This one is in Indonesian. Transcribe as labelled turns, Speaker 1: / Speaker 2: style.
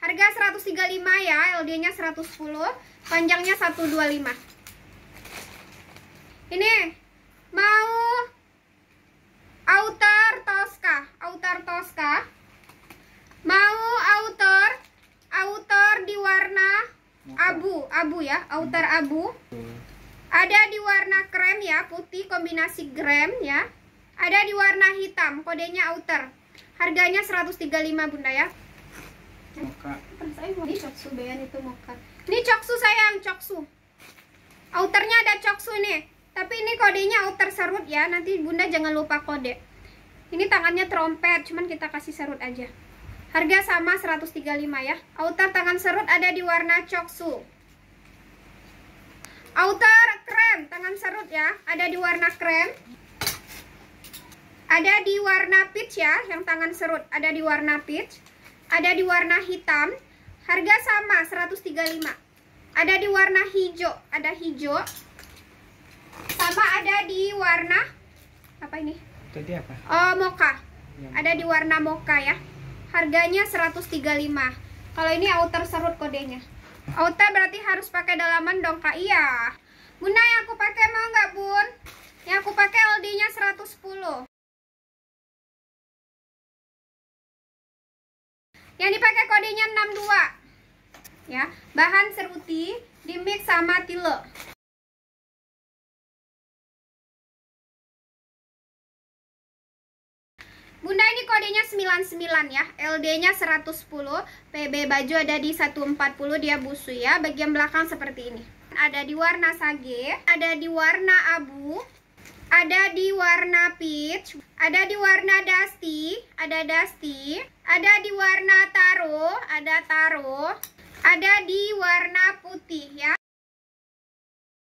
Speaker 1: Harga 135 ya, LD-nya 110, panjangnya 125. Ini mau outer Tosca, outer Tosca. Mau outer outer di warna abu, abu ya, outer hmm. abu. Ada di warna krem ya, putih kombinasi krem ya. Ada di warna hitam, kodenya outer. Harganya 135 Bunda ya ini coksu Bayan itu moka ini coksu sayang coksu outernya ada coksu nih tapi ini kodenya outer serut ya nanti bunda jangan lupa kode ini tangannya trompet cuman kita kasih serut aja harga sama 135 ya outer tangan serut ada di warna coksu outer krem tangan serut ya ada di warna krem ada di warna peach ya yang tangan serut ada di warna peach ada di warna hitam, harga sama 135. Ada di warna hijau, ada hijau. Sama ada di warna apa ini? Tadi apa? Oh, moka. Ya, ada di warna moka ya. Harganya 135. Kalau ini outer serut kodenya. Outer berarti harus pakai dalaman dong, Kak. Iya. Bunda yang aku pakai mau
Speaker 2: yang dipakai kodenya 62 ya bahan seruti dimix sama tile Bunda ini kodenya
Speaker 1: 99 ya, LD-nya 110, PB baju ada di 140 dia busu ya, bagian belakang seperti ini. Ada di warna sage, ada di warna abu, ada di warna peach, ada di warna dusty, ada dusty, ada di warna taro, ada taro, ada di
Speaker 2: warna putih ya.